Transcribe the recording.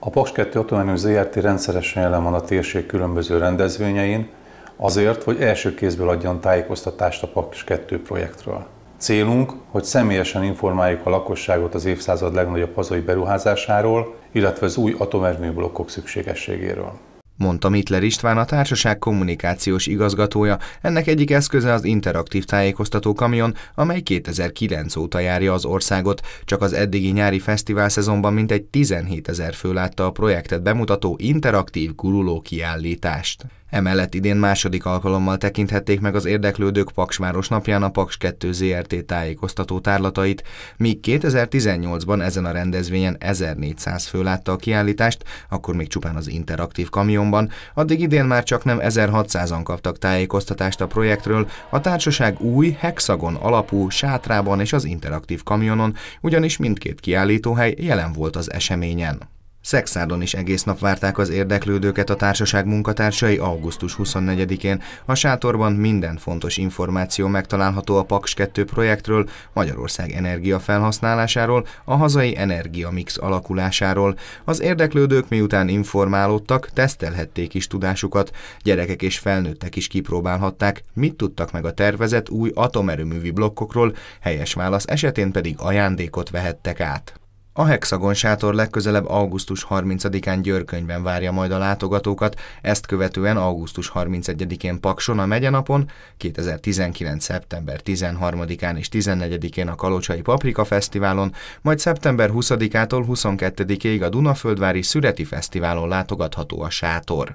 A Paks 2 Otomenő ZRT rendszeresen jelen van a térség különböző rendezvényein, azért, hogy első kézből adjon tájékoztatást a Paks 2 projektről. Célunk, hogy személyesen informáljuk a lakosságot az évszázad legnagyobb hazai beruházásáról, illetve az új atomerőműblokkok szükségességéről mondta Mitler István, a társaság kommunikációs igazgatója, ennek egyik eszköze az interaktív tájékoztató kamion, amely 2009 óta járja az országot, csak az eddigi nyári fesztivál szezonban mintegy 17 ezer fő látta a projektet bemutató interaktív guruló kiállítást. Emellett idén második alkalommal tekinthették meg az érdeklődők Paksváros napján a Paks 2 ZRT tájékoztató tárlatait, míg 2018-ban ezen a rendezvényen 1400 fő látta a kiállítást, akkor még csupán az interaktív kamionban, addig idén már csak nem 1600-an kaptak tájékoztatást a projektről, a társaság új, hexagon alapú, sátrában és az interaktív kamionon, ugyanis mindkét kiállítóhely jelen volt az eseményen. Szexárdon is egész nap várták az érdeklődőket a társaság munkatársai augusztus 24-én. A sátorban minden fontos információ megtalálható a Paks 2 projektről, Magyarország energiafelhasználásáról, a hazai energiamix alakulásáról. Az érdeklődők miután informálódtak, tesztelhették is tudásukat. Gyerekek és felnőttek is kipróbálhatták, mit tudtak meg a tervezett új atomerőművi blokkokról, helyes válasz esetén pedig ajándékot vehettek át. A hexagon sátor legközelebb augusztus 30-án Győrkönyben várja majd a látogatókat, ezt követően augusztus 31-én Pakson a megyenapon, 2019. szeptember 13-án és 14-én a Kalocsai Paprika Fesztiválon, majd szeptember 20-ától 22-ig a Dunaföldvári Szüreti Fesztiválon látogatható a sátor.